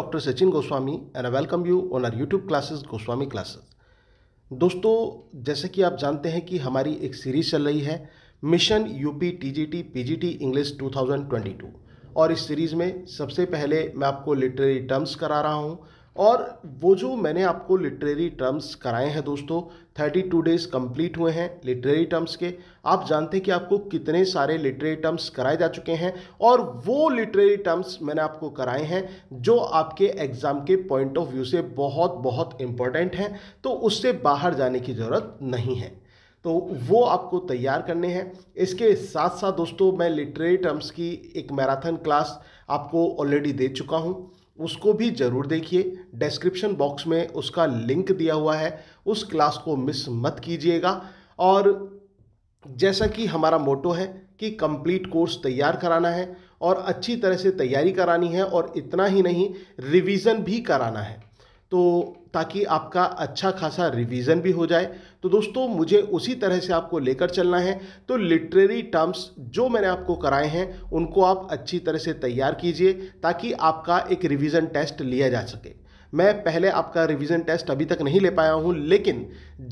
doctor Sachin Goswami and I welcome you on our YouTube classes Goswami classes दोस्तों जैसे कि आप जानते हैं कि हमारी एक सीरीज चल रही है mission UP TGT PGT English 2022 और इस सीरीज़ में सबसे पहले मैं आपको लिटरेरी टर्म्स करा रहा हूँ और वो जो मैंने आपको लिटरेरी टर्म्स कराए हैं दोस्तों थर्टी टू डेज़ कंप्लीट हुए हैं लिटरेरी टर्म्स के आप जानते हैं कि आपको कितने सारे लिटरेरी टर्म्स कराए जा चुके हैं और वो लिटरेरी टर्म्स मैंने आपको कराए हैं जो आपके एग्ज़ाम के पॉइंट ऑफ व्यू से बहुत बहुत इंपॉर्टेंट हैं तो उससे बाहर जाने की ज़रूरत नहीं है तो वो आपको तैयार करने हैं इसके साथ साथ दोस्तों मैं लिटरेरी टर्म्स की एक मैराथन क्लास आपको ऑलरेडी दे चुका हूँ उसको भी ज़रूर देखिए डिस्क्रिप्शन बॉक्स में उसका लिंक दिया हुआ है उस क्लास को मिस मत कीजिएगा और जैसा कि हमारा मोटो है कि कंप्लीट कोर्स तैयार कराना है और अच्छी तरह से तैयारी करानी है और इतना ही नहीं रिवीजन भी कराना है तो ताकि आपका अच्छा खासा रिवीजन भी हो जाए तो दोस्तों मुझे उसी तरह से आपको लेकर चलना है तो लिटरेरी टर्म्स जो मैंने आपको कराए हैं उनको आप अच्छी तरह से तैयार कीजिए ताकि आपका एक रिवीजन टेस्ट लिया जा सके मैं पहले आपका रिवीजन टेस्ट अभी तक नहीं ले पाया हूँ लेकिन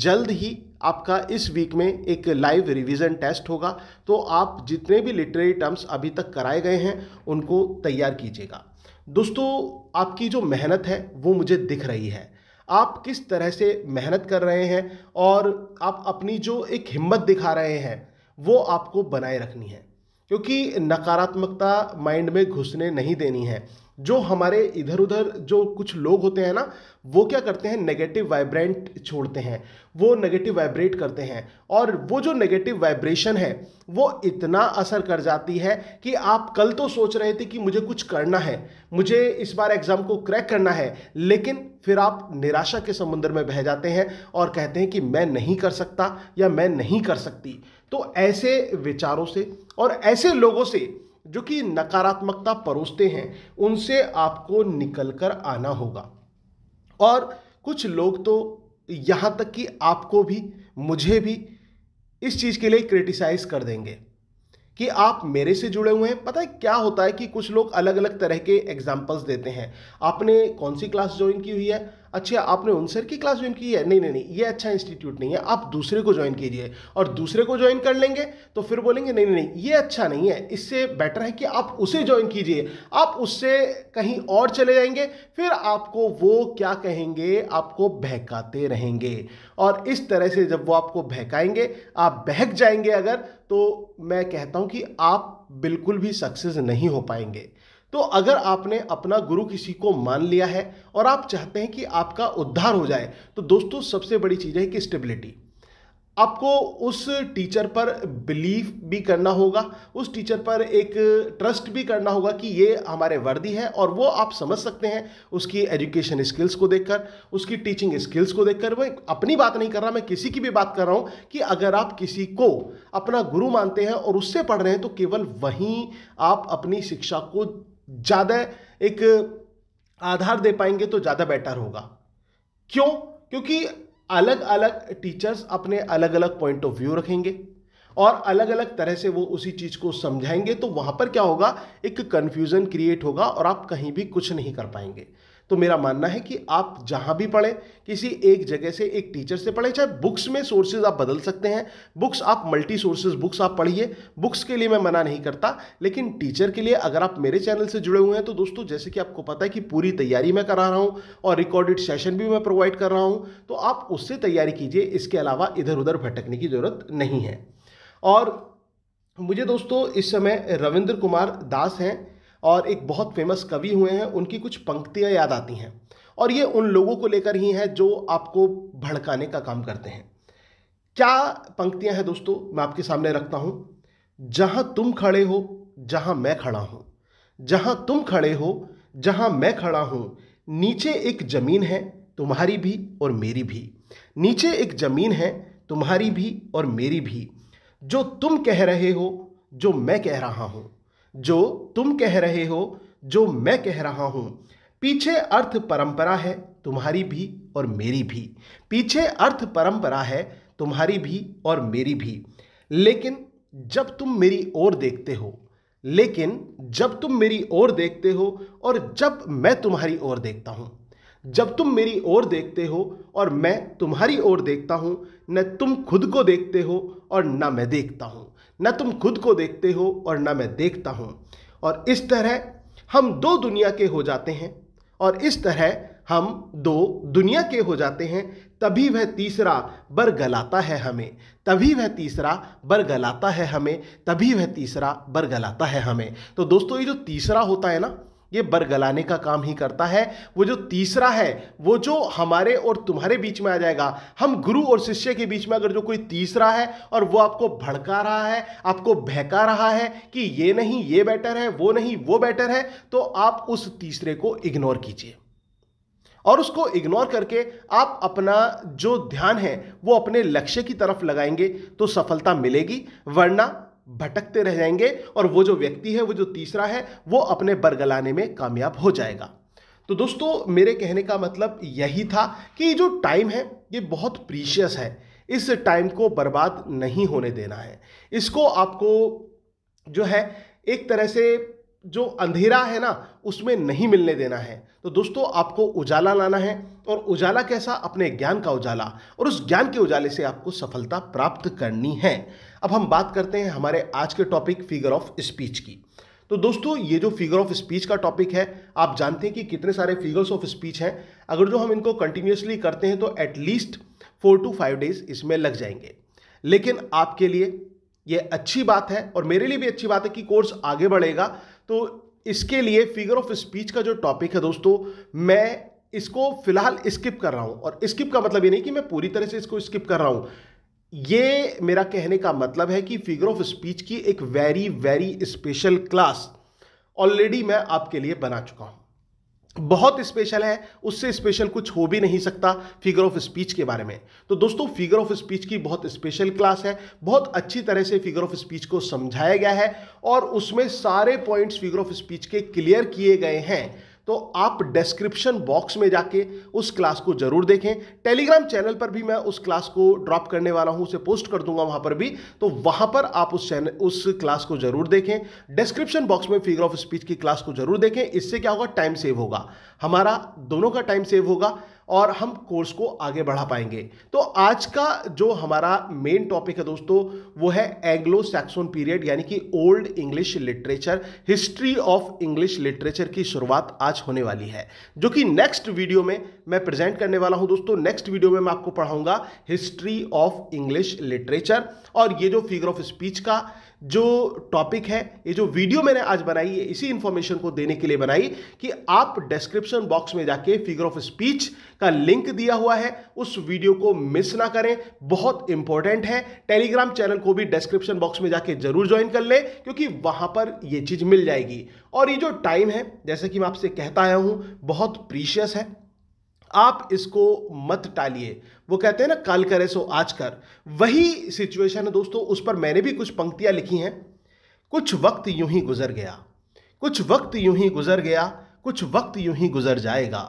जल्द ही आपका इस वीक में एक लाइव रिवीजन टेस्ट होगा तो आप जितने भी लिटरेरी टर्म्स अभी तक कराए गए हैं उनको तैयार कीजिएगा दोस्तों आपकी जो मेहनत है वो मुझे दिख रही है आप किस तरह से मेहनत कर रहे हैं और आप अपनी जो एक हिम्मत दिखा रहे हैं वो आपको बनाए रखनी है क्योंकि नकारात्मकता माइंड में घुसने नहीं देनी है जो हमारे इधर उधर जो कुछ लोग होते हैं ना वो क्या करते हैं नेगेटिव वाइब्रेंट छोड़ते हैं वो नेगेटिव वाइब्रेट करते हैं और वो जो नेगेटिव वाइब्रेशन है वो इतना असर कर जाती है कि आप कल तो सोच रहे थे कि मुझे कुछ करना है मुझे इस बार एग्ज़ाम को क्रैक करना है लेकिन फिर आप निराशा के समुद्र में बह जाते हैं और कहते हैं कि मैं नहीं कर सकता या मैं नहीं कर सकती तो ऐसे विचारों से और ऐसे लोगों से जो कि नकारात्मकता परोसते हैं उनसे आपको निकल कर आना होगा और कुछ लोग तो यहाँ तक कि आपको भी मुझे भी इस चीज़ के लिए क्रिटिसाइज़ कर देंगे कि आप मेरे से जुड़े हुए हैं पता है क्या होता है कि कुछ लोग अलग अलग तरह के एग्जाम्पल्स देते हैं आपने कौन सी क्लास ज्वाइन की हुई है अच्छा आपने उन सर की क्लास ज्वाइन की है नहीं नहीं नहीं ये अच्छा इंस्टीट्यूट नहीं है आप दूसरे को ज्वाइन कीजिए और दूसरे को ज्वाइन कर लेंगे तो फिर बोलेंगे नहीं नहीं नहीं ये अच्छा नहीं है इससे बेटर है कि आप उसे ज्वाइन कीजिए आप उससे कहीं और चले जाएंगे फिर आपको वो क्या कहेंगे आपको बहकाते रहेंगे और इस तरह से जब वो आपको बहकाएंगे आप बहक जाएंगे अगर तो मैं कहता हूँ कि आप बिल्कुल भी सक्सेस नहीं हो पाएंगे तो अगर आपने अपना गुरु किसी को मान लिया है और आप चाहते हैं कि आपका उद्धार हो जाए तो दोस्तों सबसे बड़ी चीज़ है कि स्टेबिलिटी आपको उस टीचर पर बिलीव भी करना होगा उस टीचर पर एक ट्रस्ट भी करना होगा कि ये हमारे वर्दी है और वो आप समझ सकते हैं उसकी एजुकेशन स्किल्स को देखकर उसकी टीचिंग स्किल्स को देखकर मैं अपनी बात नहीं कर रहा मैं किसी की भी बात कर रहा हूँ कि अगर आप किसी को अपना गुरु मानते हैं और उससे पढ़ रहे हैं तो केवल वहीं आप अपनी शिक्षा को ज़्यादा एक आधार दे पाएंगे तो ज़्यादा बेटर होगा क्यों क्योंकि अलग अलग टीचर्स अपने अलग अलग पॉइंट ऑफ व्यू रखेंगे और अलग अलग तरह से वो उसी चीज़ को समझाएंगे तो वहाँ पर क्या होगा एक कन्फ्यूज़न क्रिएट होगा और आप कहीं भी कुछ नहीं कर पाएंगे तो मेरा मानना है कि आप जहाँ भी पढ़ें किसी एक जगह से एक टीचर से पढ़ें चाहे बुक्स में सोर्सेज आप बदल सकते हैं बुक्स आप मल्टी सोर्सेज बुक्स आप पढ़िए बुक्स के लिए मैं मना नहीं करता लेकिन टीचर के लिए अगर आप मेरे चैनल से जुड़े हुए हैं तो दोस्तों जैसे कि आपको पता है कि पूरी तैयारी मैं करा रहा हूँ और रिकॉर्डेड सेशन भी मैं प्रोवाइड कर रहा हूँ तो आप उससे तैयारी कीजिए इसके अलावा इधर उधर भटकने की ज़रूरत नहीं है और मुझे दोस्तों इस समय रविंद्र कुमार दास हैं और एक बहुत फेमस कवि हुए हैं उनकी कुछ पंक्तियाँ याद आती हैं और ये उन लोगों को लेकर ही हैं जो आपको भड़काने का काम करते हैं क्या पंक्तियाँ हैं दोस्तों मैं आपके सामने रखता हूँ जहाँ तुम खड़े हो जहाँ मैं खड़ा हूँ जहाँ तुम खड़े हो जहाँ मैं खड़ा हूँ नीचे एक ज़मीन है तुम्हारी भी और मेरी भी नीचे एक ज़मीन है तुम्हारी भी और मेरी भी जो तुम कह रहे हो जो मैं कह रहा हूँ जो तुम कह रहे हो जो मैं कह रहा हूं पीछे अर्थ परंपरा है तुम्हारी भी और मेरी भी पीछे अर्थ परंपरा है तुम्हारी भी और मेरी भी लेकिन जब तुम मेरी ओर देखते हो लेकिन जब तुम मेरी ओर देखते हो और जब मैं तुम्हारी ओर देखता हूँ जब तुम मेरी ओर देखते हो और मैं तुम्हारी ओर देखता हूँ न तुम खुद को देखते हो और न मैं देखता हूँ न तुम खुद को देखते हो और न मैं देखता हूँ और इस तरह हम दो दुनिया के हो जाते हैं और इस तरह हम दो दुनिया के हो जाते हैं तभी वह तीसरा बरगलाता है हमें तभी वह तीसरा बरगलाता है हमें तभी वह तीसरा बरगलाता है हमें तो दोस्तों ये जो तीसरा होता है ना ये बरगलाने का काम ही करता है वो जो तीसरा है वो जो हमारे और तुम्हारे बीच में आ जाएगा हम गुरु और शिष्य के बीच में अगर जो कोई तीसरा है और वो आपको भड़का रहा है आपको बहका रहा है कि ये नहीं ये बेटर है वो नहीं वो बेटर है तो आप उस तीसरे को इग्नोर कीजिए और उसको इग्नोर करके आप अपना जो ध्यान है वो अपने लक्ष्य की तरफ लगाएंगे तो सफलता मिलेगी वरना भटकते रह जाएंगे और वो जो व्यक्ति है वो जो तीसरा है वो अपने बरगलाने में कामयाब हो जाएगा तो दोस्तों मेरे कहने का मतलब यही था कि जो टाइम है ये बहुत प्रीशियस है इस टाइम को बर्बाद नहीं होने देना है इसको आपको जो है एक तरह से जो अंधेरा है ना उसमें नहीं मिलने देना है तो दोस्तों आपको उजाला लाना है और उजाला कैसा अपने ज्ञान का उजाला और उस ज्ञान के उजाले से आपको सफलता प्राप्त करनी है अब हम बात करते हैं हमारे आज के टॉपिक फिगर ऑफ स्पीच की तो दोस्तों ये जो फिगर ऑफ स्पीच का टॉपिक है आप जानते हैं कि कितने सारे फिगर्स ऑफ स्पीच हैं अगर जो हम इनको कंटिन्यूसली करते हैं तो at least four to five days इसमें लग जाएंगे लेकिन आपके लिए ये अच्छी बात है और मेरे लिए भी अच्छी बात है कि कोर्स आगे बढ़ेगा तो इसके लिए फिगर ऑफ स्पीच का जो टॉपिक है दोस्तों मैं इसको फिलहाल स्किप कर रहा हूं और स्किप का मतलब ये नहीं कि मैं पूरी तरह से इसको स्किप कर रहा हूं ये मेरा कहने का मतलब है कि फिगर ऑफ स्पीच की एक very very special class already मैं आपके लिए बना चुका हूं बहुत स्पेशल है उससे स्पेशल कुछ हो भी नहीं सकता फिगर ऑफ स्पीच के बारे में तो दोस्तों फिगर ऑफ स्पीच की बहुत स्पेशल क्लास है बहुत अच्छी तरह से फिगर ऑफ स्पीच को समझाया गया है और उसमें सारे पॉइंट्स फिगर ऑफ स्पीच के क्लियर किए गए हैं तो आप डिस्क्रिप्शन बॉक्स में जाके उस क्लास को जरूर देखें टेलीग्राम चैनल पर भी मैं उस क्लास को ड्रॉप करने वाला हूं उसे पोस्ट कर दूंगा वहां पर भी तो वहां पर आप उस चैनल उस क्लास को जरूर देखें डिस्क्रिप्शन बॉक्स में फिगर ऑफ स्पीच की क्लास को जरूर देखें इससे क्या होगा टाइम सेव होगा हमारा दोनों का टाइम सेव होगा और हम कोर्स को आगे बढ़ा पाएंगे तो आज का जो हमारा मेन टॉपिक है दोस्तों वो है एंग्लो सैक्सोन पीरियड यानी कि old English literature history of English literature की शुरुआत आज होने वाली है जो कि नेक्स्ट वीडियो में मैं प्रेजेंट करने वाला हूं दोस्तों नेक्स्ट वीडियो में मैं आपको पढ़ाऊंगा हिस्ट्री ऑफ इंग्लिश लिटरेचर और ये जो फिगर ऑफ स्पीच का जो टॉपिक है ये जो वीडियो मैंने आज बनाई है इसी इंफॉर्मेशन को देने के लिए बनाई कि आप डिस्क्रिप्शन बॉक्स में जाके फिगर ऑफ स्पीच का लिंक दिया हुआ है उस वीडियो को मिस ना करें बहुत इंपॉर्टेंट है टेलीग्राम चैनल को भी डिस्क्रिप्शन बॉक्स में जाके जरूर ज्वाइन कर लें क्योंकि वहां पर ये चीज मिल जाएगी और ये जो टाइम है जैसे कि मैं आपसे कहता आया हूं बहुत प्रीशियस है आप इसको मत टालिए वो कहते हैं ना कल करे सो आज कर वही सिचुएशन है दोस्तों उस पर मैंने भी कुछ पंक्तियां लिखी हैं कुछ वक्त यूं ही गुजर गया कुछ वक्त यूं ही गुजर गया कुछ वक्त यूं ही गुजर जाएगा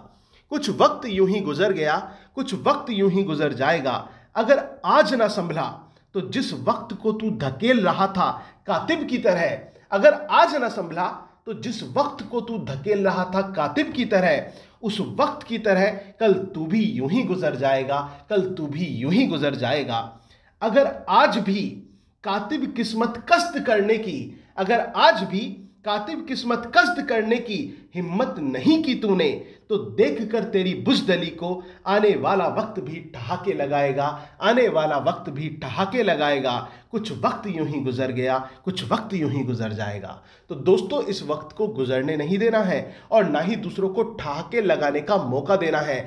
कुछ वक्त यूं ही गुजर गया कुछ वक्त यूं ही गुजर जाएगा अगर आज ना संभला तो जिस वक्त को तू धकेल रहा था कातिब की तरह अगर आज ना संभला तो जिस वक्त को तू धकेल रहा था कातिब की तरह उस वक्त की तरह कल तू भी यूं ही गुजर जाएगा कल तू भी यूं ही गुजर जाएगा अगर आज भी कातिब किस्मत कष्ट करने की अगर आज भी कातिब किस्मत कष्ट करने की हिम्मत नहीं की तूने तो देख कर तेरी बुजदली को आने वाला वक्त भी ठहाके लगाएगा आने वाला वक्त भी ठहाके लगाएगा कुछ वक्त यूं ही गुजर गया कुछ वक्त यूं ही गुजर जाएगा तो दोस्तों इस वक्त को गुजरने नहीं देना है और ना ही दूसरों को ठहाके लगाने का मौका देना है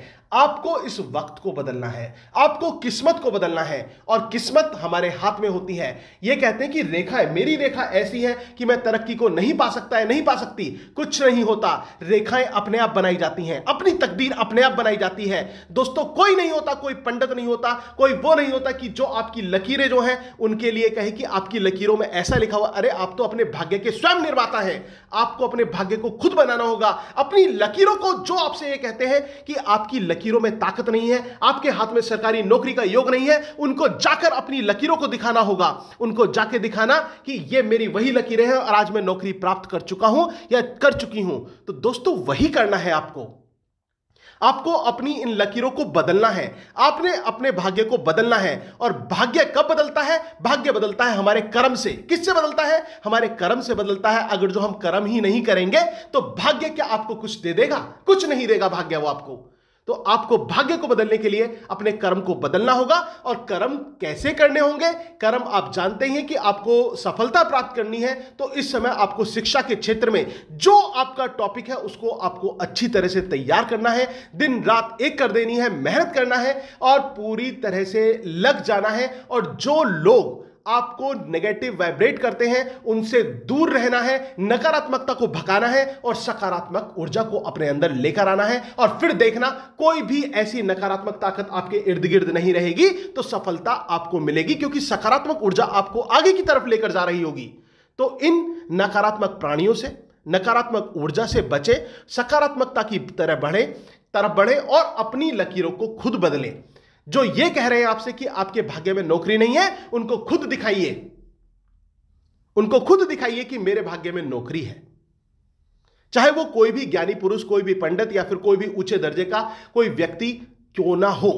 आपको इस वक्त को बदलना है आपको किस्मत को बदलना है और किस्मत हमारे हाथ में होती है यह कहते हैं कि रेखा है मेरी रेखा ऐसी है कि मैं तरक्की को नहीं पा सकता है नहीं पा सकती कुछ नहीं होता रेखाएं अपने आप बनाई जाती हैं है अपनी तकदीर अपने आप बनाई जाती है दोस्तों कोई नहीं होता कोई पंडित नहीं होता कोई वो नहीं होता कि जो आपकी लकीरें जो हैं उनके लिए कहे कि आपकी लकीरों में ऐसा लिखा हुआ अरे आप तो अपने भाग्य के स्वयं निर्माता है आपको अपने भाग्य को खुद बनाना होगा अपनी लकीरों को जो आपसे ये कहते हैं कि आपकी लकीरों में ताकत नहीं है आपके हाथ में सरकारी नौकरी का योग नहीं है उनको जाकर अपनी लकीरों को दिखाना होगा उनको जाके दिखाना कि ये मेरी वही लकीरें हैं और आज मैं नौकरी प्राप्त कर चुका हूं या कर चुकी हूं तो दोस्तों वही करना है आपको आपको अपनी इन लकीरों को बदलना है आपने अपने भाग्य को बदलना है और भाग्य कब बदलता है भाग्य बदलता है हमारे कर्म से किससे बदलता है हमारे कर्म से बदलता है अगर जो हम कर्म ही नहीं करेंगे तो भाग्य क्या आपको कुछ दे देगा कुछ नहीं देगा भाग्य वो आपको तो आपको भाग्य को बदलने के लिए अपने कर्म को बदलना होगा और कर्म कैसे करने होंगे कर्म आप जानते ही हैं कि आपको सफलता प्राप्त करनी है तो इस समय आपको शिक्षा के क्षेत्र में जो आपका टॉपिक है उसको आपको अच्छी तरह से तैयार करना है दिन रात एक कर देनी है मेहनत करना है और पूरी तरह से लग जाना है और जो लोग आपको नेगेटिव वाइब्रेट करते हैं उनसे दूर रहना है नकारात्मकता को भगाना है और सकारात्मक ऊर्जा को अपने अंदर लेकर आना है और फिर देखना कोई भी ऐसी नकारात्मक ताकत आपके इर्द गिर्द नहीं रहेगी तो सफलता आपको मिलेगी क्योंकि सकारात्मक ऊर्जा आपको आगे की तरफ लेकर जा रही होगी तो इन नकारात्मक प्राणियों से नकारात्मक ऊर्जा से बचें सकारात्मकता की तरह बढ़े तरफ बढ़े और अपनी लकीरों को खुद बदलें जो ये कह रहे हैं आपसे कि आपके भाग्य में नौकरी नहीं है उनको खुद दिखाइए उनको खुद दिखाइए कि मेरे भाग्य में नौकरी है चाहे वो कोई भी ज्ञानी पुरुष कोई भी पंडित या फिर कोई भी ऊंचे दर्जे का कोई व्यक्ति क्यों ना हो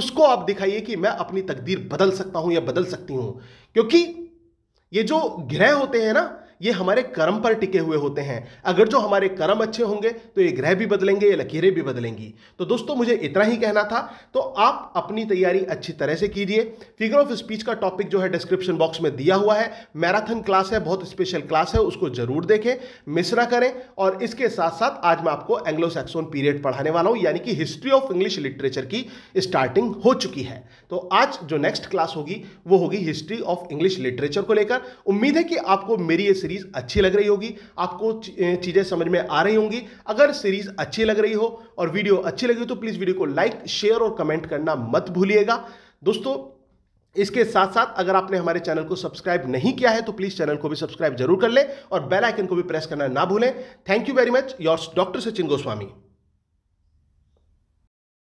उसको आप दिखाइए कि मैं अपनी तकदीर बदल सकता हूं या बदल सकती हूं क्योंकि ये जो ग्रह होते हैं ना ये हमारे कर्म पर टिके हुए होते हैं अगर जो हमारे कर्म अच्छे होंगे तो ये ग्रह भी बदलेंगे ये लकीरें भी बदलेंगी तो दोस्तों मुझे इतना ही कहना था तो आप अपनी तैयारी अच्छी तरह से कीजिए फिगर ऑफ स्पीच का टॉपिक जो है डिस्क्रिप्शन बॉक्स में दिया हुआ है मैराथन क्लास है बहुत स्पेशल क्लास है उसको जरूर देखें मिस ना करें और इसके साथ साथ आज मैं आपको एंग्लो सैक्सोन पीरियड पढ़ाने वाला हूं यानी कि हिस्ट्री ऑफ इंग्लिश लिटरेचर की स्टार्टिंग हो चुकी है तो आज जो नेक्स्ट क्लास होगी वो होगी हिस्ट्री ऑफ इंग्लिश लिटरेचर को लेकर उम्मीद है कि आपको मेरी ये सीरीज सीरीज अच्छी लग रही होगी आपको चीज़ें समझ में आ रही होंगी अगर सीरीज अच्छी लग रही हो और वीडियो अच्छी लगी हो तो प्लीज़ वीडियो को लाइक शेयर और कमेंट करना मत भूलिएगा दोस्तों इसके साथ साथ अगर आपने हमारे चैनल को सब्सक्राइब नहीं किया है तो प्लीज़ चैनल को भी सब्सक्राइब जरूर कर लें और बेल आइकन को भी प्रेस करना ना भूलें thank you very much yours doctor Sachin Goswami